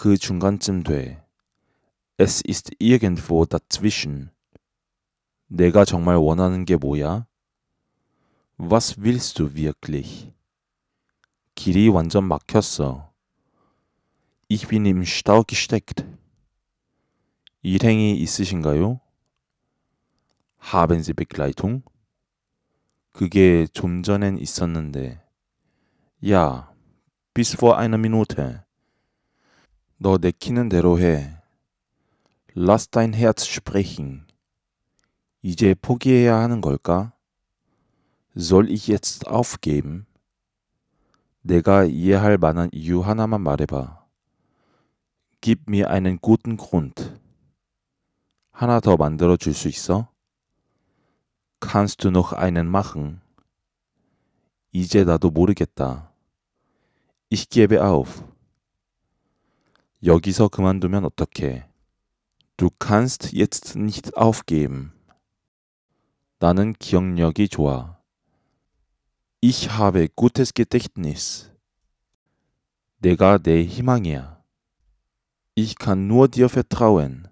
그 중간쯤 돼. Es ist irgendwo dazwischen. 내가 정말 원하는 게 뭐야? Was willst du wirklich? 길이 완전 막혔어. Ich bin im Stau gesteckt. 일행이 있으신가요? Haben Sie Begleitung? 그게 좀 전엔 있었는데. Ja, bis vor einer Minute. 너 내키는 대로 해. Lass dein Herz sprechen. 이제 포기해야 하는 걸까? Soll ich jetzt aufgeben? 내가 이해할 만한 이유 하나만 말해봐. Gib mir einen guten Grund. 하나 더 만들어 줄 수 있어? Kannst du noch einen machen? 이제 나도 모르겠다. Ich gebe auf. 여기서 그만두면 어떡해? Du kannst jetzt nicht aufgeben. 나는 기억력이 좋아. Ich habe gutes Gedächtnis. 내가 내 희망이야. Ich kann nur dir vertrauen.